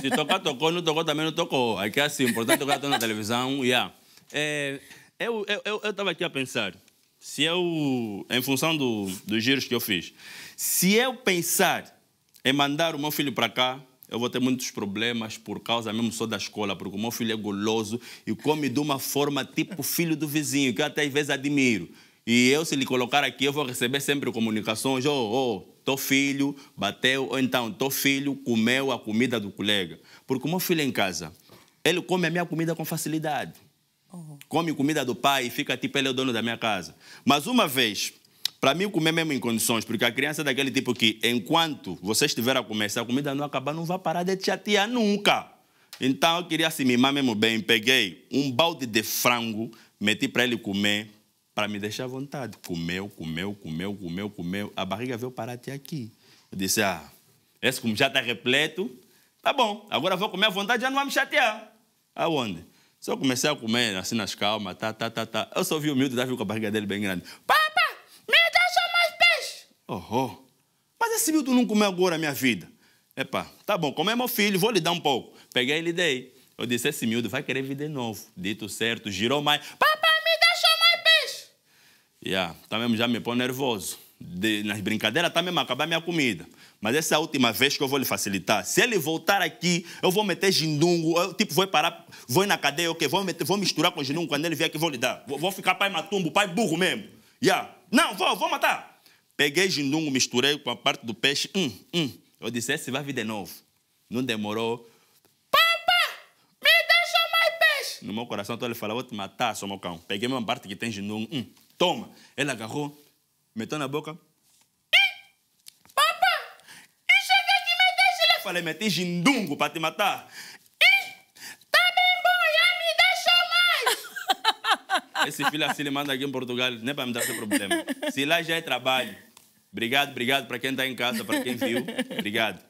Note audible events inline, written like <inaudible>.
Se tocar, tocou, não tocou, também não tocou. Aqui é assim, importante tocar estou na televisão, yeah. É, eu estava eu, eu, eu aqui a pensar, se eu, em função do, dos giros que eu fiz, se eu pensar em mandar o meu filho para cá, eu vou ter muitos problemas por causa mesmo só da escola, porque o meu filho é goloso e come de uma forma tipo filho do vizinho, que eu até às vezes admiro. E eu, se lhe colocar aqui, eu vou receber sempre comunicações, oh, oh, teu filho bateu, ou então teu filho comeu a comida do colega. Porque o meu filho é em casa, ele come a minha comida com facilidade. Uhum. Come comida do pai e fica tipo ele é o dono da minha casa. Mas uma vez, para mim comer mesmo em condições, porque a criança é daquele tipo que enquanto você estiver a comer, se a comida não acabar, não vai parar de te chatear nunca. Então eu queria se assim, mimar mesmo bem, peguei um balde de frango, meti para ele comer para me deixar à vontade. Comeu, comeu, comeu, comeu, comeu. A barriga veio parar até aqui. Eu disse, ah, esse como já está repleto, tá bom, agora vou comer à vontade, já não vai me chatear. Aonde? Só comecei a comer assim nas calmas, tá, tá, tá, tá. Eu só vi o miúdo, já tá, viu com a barriga dele bem grande. Papa, me deixa mais peixe! Oh, oh. Mas esse miúdo não comeu agora a minha vida. Epá, tá bom, como é meu filho, vou lhe dar um pouco. Peguei e lhe dei. Eu disse, esse miúdo vai querer vir de novo. Dito certo, girou mais. Yeah, tá mesmo já me põe nervoso. De, nas brincadeiras tá mesmo acabar minha comida. Mas essa é a última vez que eu vou lhe facilitar. Se ele voltar aqui, eu vou meter jindungo, eu, tipo, vou parar, vou ir na cadeia, ok? Vou, meter, vou misturar com jindungo, quando ele vier aqui, vou lhe dar. Vou, vou ficar pai matumbo, pai burro mesmo. Yeah. Não, vou, vou matar. Peguei jindungo, misturei com a parte do peixe. Hum, hum. Eu disse, esse vai vir de novo. Não demorou. Papa, me deixa mais peixe. No meu coração, estou ele falando, vou te matar, seu meu Peguei uma parte que tem jindungo. Hum. Toma. É ele agarrou, meteu na boca. Papá, e chega aqui me deixa. Eu falei, meti jindungo para te matar. Tá bem bom, já me deixa mais. <laughs> Esse filho assim ele manda aqui em Portugal, nem para me dar esse problema. Se lá já é trabalho. Obrigado, obrigado para quem está em casa, para quem viu. Obrigado.